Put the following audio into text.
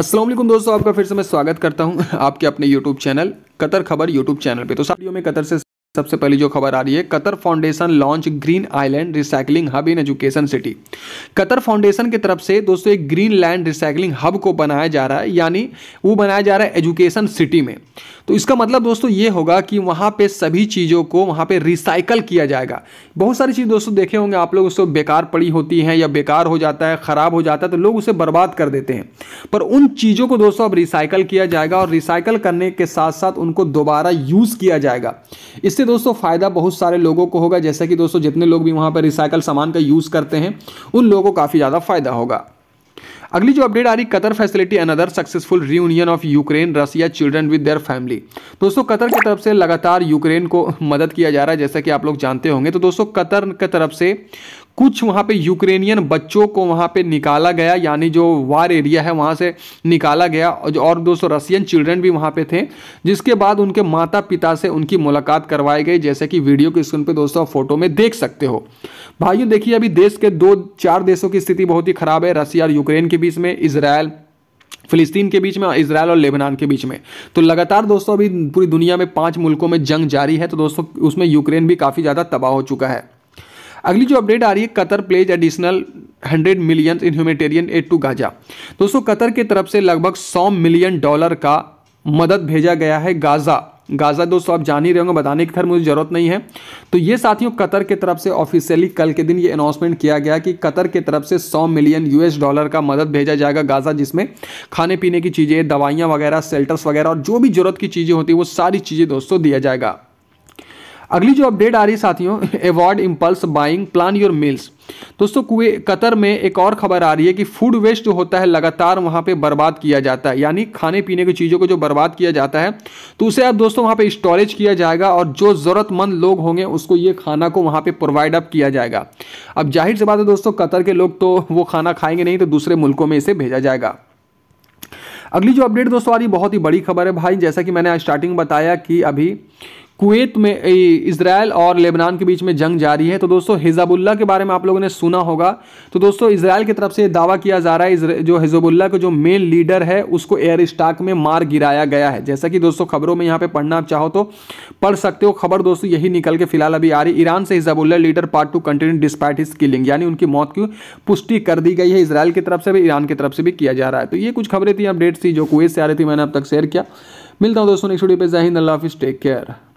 असलम दोस्तों आपका फिर से मैं स्वागत करता हूं आपके अपने YouTube चैनल कतर खबर YouTube चैनल पे तो साथ में कतर से सबसे पहली जो खबर आ रही है Qatar foundation launch green island recycling hub in education city Qatar foundation की तरफ से दोस्तों एक ग्रीन लैंड रिसाइकलिंग हब को बनाया जा रहा है यानी वो बनाया जा रहा है एजुकेशन सिटी में तो इसका मतलब दोस्तों ये होगा कि वहाँ पे सभी चीज़ों को वहाँ पे रिसाइकल किया जाएगा बहुत सारी चीज़ दोस्तों देखे होंगे आप लोग उसको बेकार पड़ी होती हैं या बेकार हो जाता है ख़राब हो जाता है तो लोग उसे बर्बाद कर देते हैं पर उन चीज़ों को दोस्तों अब रिसाइकल किया जाएगा और रिसाइकल करने के साथ साथ उनको दोबारा यूज़ किया जाएगा इस इससे दोस्तों फ़ायदा बहुत सारे लोगों को होगा जैसा कि दोस्तों जितने लोग भी वहाँ पर रिसाइकल सामान का यूज़ करते हैं उन लोगों को काफ़ी ज़्यादा फ़ायदा होगा अगली जो अपडेट आ रही Qatar facility another successful reunion of Ukraine Russia children with their family दोस्तों कतर की तरफ से लगातार यूक्रेन को मदद किया जा रहा है जैसा कि आप लोग जानते होंगे तो दोस्तों कतर की तरफ से कुछ वहाँ पे यूक्रेनियन बच्चों को वहाँ पे निकाला गया यानी जो वार एरिया है वहाँ से निकाला गया और दोस्तों रसियन चिल्ड्रन भी वहाँ पे थे जिसके बाद उनके माता पिता से उनकी मुलाकात करवाई गई जैसे कि वीडियो की स्क्रीन पे दोस्तों फोटो में देख सकते हो भाइयों देखिए अभी देश के दो चार देशों की स्थिति बहुत ही खराब है रसिया और यूक्रेन के बीच में इसराइल फिलिस्तीन के बीच में इसराइल और लेबनान के बीच में तो लगातार दोस्तों अभी पूरी दुनिया में पांच मुल्कों में जंग जारी है तो दोस्तों उसमें यूक्रेन भी काफ़ी ज़्यादा तबाह हो चुका है अगली जो अपडेट आ रही है Qatar pledge additional hundred million in humanitarian aid to Gaza दोस्तों कतर की तरफ से लगभग सौ मिलियन डॉलर का मदद भेजा गया है गाजा गाज़ा दोस्तों आप जान ही रहे होंगे बताने की खैर मुझे ज़रूरत नहीं है तो ये साथियों कतर की तरफ से ऑफिशियली कल के दिन ये अनाउंसमेंट किया गया कि कतर की तरफ से 100 मिलियन यूएस डॉलर का मदद भेजा जाएगा गाज़ा जिसमें खाने पीने की चीज़ें दवाइयाँ वगैरह सेल्टर्स वगैरह और जो भी ज़रूरत की चीज़ें होती है वो सारी चीज़ें दोस्तों दिया जाएगा अगली जो अपडेट आ रही है साथियों avoid impulse buying plan your meals दोस्तों कुए कतर में एक और खबर आ रही है कि फूड वेस्ट जो होता है लगातार वहाँ पे बर्बाद किया जाता है यानी खाने पीने की चीज़ों को जो बर्बाद किया जाता है तो उसे अब दोस्तों वहाँ पे स्टोरेज किया जाएगा और जो ज़रूरतमंद लोग होंगे उसको ये खाना को वहाँ पे प्रोवाइड अप किया जाएगा अब जाहिर सी बात है दोस्तों कतर के लोग तो वो खाना खाएंगे नहीं तो दूसरे मुल्कों में इसे भेजा जाएगा अगली जो अपडेट दोस्तों आ रही बहुत ही बड़ी खबर है भाई जैसा कि मैंने आज स्टार्टिंग बताया कि अभी कुवैत में इसराइल और लेबनान के बीच में जंग जारी है तो दोस्तों हिजाबुल्ला के बारे में आप लोगों ने सुना होगा तो दोस्तों इसराइल की तरफ से दावा किया जा रहा है जो हिजबुल्ला का जो मेन लीडर है उसको एयर स्टाक में मार गिराया गया है जैसा कि दोस्तों खबरों में यहाँ पे पढ़ना आप चाहो तो पढ़ सकते हो खबर दोस्तों यही निकल के फिलहाल अभी आ रही ईरान से Hezbollah leader part to continue dispatch his killing यानी उनकी मौत की पुष्टि कर दी गई है इसराइल की तरफ से भी ईरान की तरफ से भी किया जा रहा है तो ये कुछ खबरें थी अपडेट्स थी जो कुवैत से आ रही थी मैंने अब तक शेयर किया मिलता हूँ दोस्तों नेक्स्ट वीडियो पे जय अल्लाह हाफिज़ टेक केयर